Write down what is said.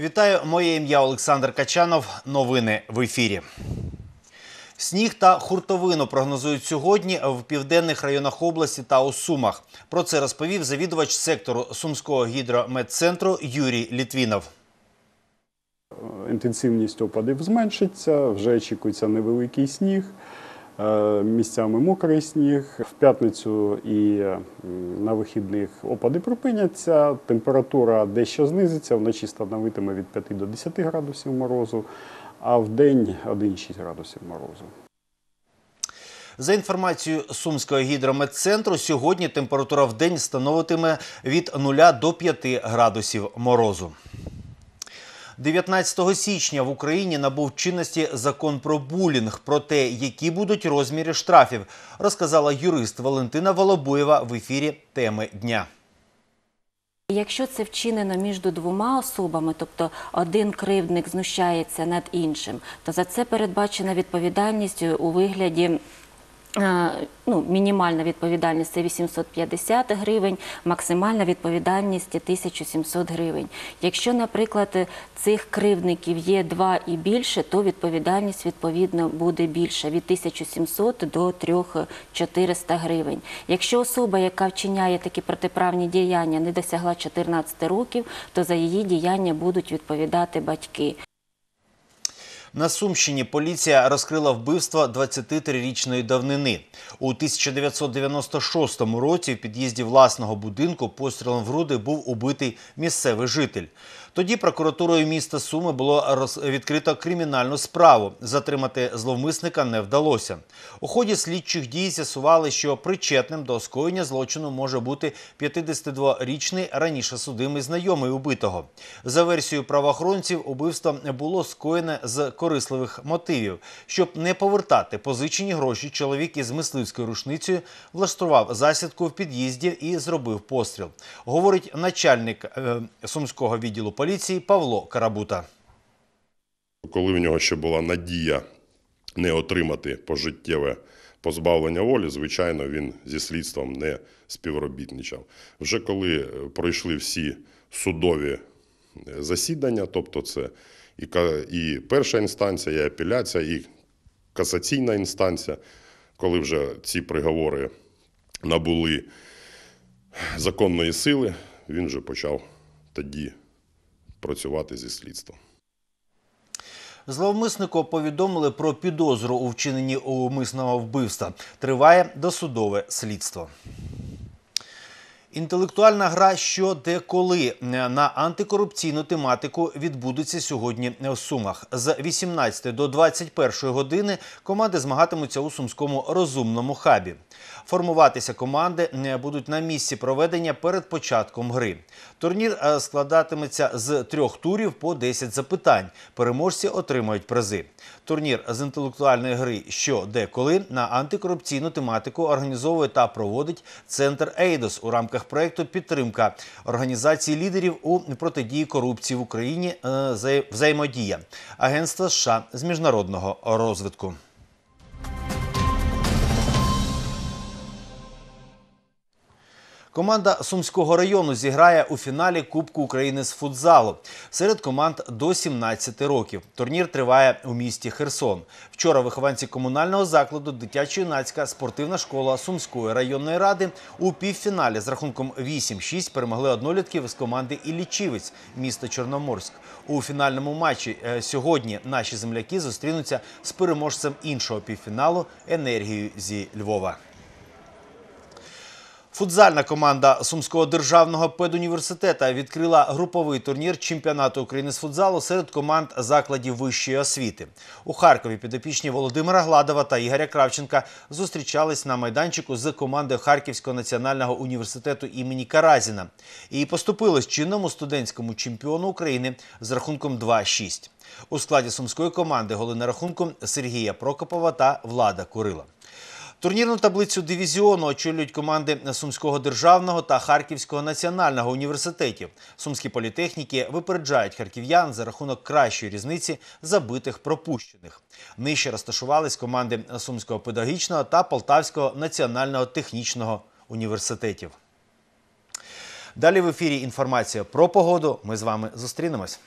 Вітаю, моє ім'я Олександр Качанов. Новини в ефірі. Сніг та хуртовину прогнозують сьогодні в південних районах області та у Сумах. Про це розповів завідувач сектору Сумського гідромедцентру Юрій Літвінов. Інтенсивність опадів зменшиться, вже очікується невеликий сніг. Е, місцями мокрий сніг. В п'ятницю і на вихідних опади припиняться. Температура дещо знизиться, вночі становитиме від 5 до 10 градусів морозу, а в день 1,6 градусів морозу. За інформацією Сумського гідрометцентру, сьогодні температура в день становитиме від 0 до 5 градусів морозу. 19 січня в Україні набув чинності закон про булінг. Про те, які будуть розміри штрафів, розказала юрист Валентина Волобуєва в ефірі теми дня. Якщо це вчинено між двома особами, тобто один кривдник знущається над іншим, то за це передбачена відповідальність у вигляді Е, ну, мінімальна відповідальність це 850 гривень, максимальна відповідальність 1700 гривень. Якщо, наприклад, цих кривдників є два і більше, то відповідальність відповідно буде більше від 1700 до 3400 гривень. Якщо особа, яка вчиняє такі протиправні діяння, не досягла 14 років, то за її діяння будуть відповідати батьки. На Сумщині поліція розкрила вбивство 23-річної давнини. У 1996 році в під'їзді власного будинку пострілом в груди був убитий місцевий житель. Тоді прокуратурою міста Суми було відкрито кримінальну справу. Затримати зловмисника не вдалося. У ході слідчих дій з'ясували, що причетним до скоєння злочину може бути 52-річний раніше судимий знайомий убитого. За версією правоохоронців, убивство було скоєне з корисливих мотивів, щоб не повертати позичені гроші. Чоловік із мисливською рушницею влаштував засідку в під'їзді і зробив постріл. Говорить начальник е, сумського відділу поліції Павло Карабута. Коли в нього ще була надія не отримати пожиттєве позбавлення волі, звичайно, він зі слідством не співробітничав. Вже коли е, пройшли всі судові е, засідання, тобто це і перша інстанція, і апеляція, і касаційна інстанція, коли вже ці приговори набули законної сили, він вже почав тоді працювати зі слідством. Зловмиснику повідомили про підозру у вчиненні умисного вбивства. Триває досудове слідство. Інтелектуальна гра що де коли на антикорупційну тематику відбудеться сьогодні в Сумах. З 18 до 21 години команди змагатимуться у сумському розумному хабі. Формуватися команди е, будуть на місці проведення перед початком гри. Турнір е, складатиметься з трьох турів по 10 запитань. Переможці отримають призи. Турнір з інтелектуальної гри що де коли на антикорупційну тематику організовує та проводить центр Ейдос у рамках рамках проекту Підтримка організації лідерів у протидії корупції в Україні е, взаємодія Агентства США з міжнародного розвитку. Команда Сумського району зіграє у фіналі Кубку України з футзалу серед команд до 17 років. Турнір триває у місті Херсон. Вчора вихованці комунального закладу дитячо-юнацька спортивна школа Сумської районної ради у півфіналі з рахунком 8-6 перемогли однолітків з команди Іллічівець міста Чорноморськ. У фінальному матчі е, сьогодні наші земляки зустрінуться з переможцем іншого півфіналу енергією зі Львова. Футзальна команда Сумського державного педуніверситета відкрила груповий турнір чемпіонату України з футзалу серед команд закладів вищої освіти. У Харкові підопічні Володимира Гладова та Ігоря Кравченка зустрічались на майданчику з командою Харківського національного університету імені Каразіна і поступили з чинному студентському чемпіону України з рахунком 2-6. У складі сумської команди голи на рахунку Сергія Прокопова та Влада Курила. Турнірну таблицю дивізіону очолюють команди Сумського державного та Харківського національного університетів. Сумські політехніки випереджають харків'ян за рахунок кращої різниці забитих пропущених. Нижче розташувались команди Сумського педагогічного та Полтавського національного технічного університетів. Далі в ефірі інформація про погоду. Ми з вами зустрінемось.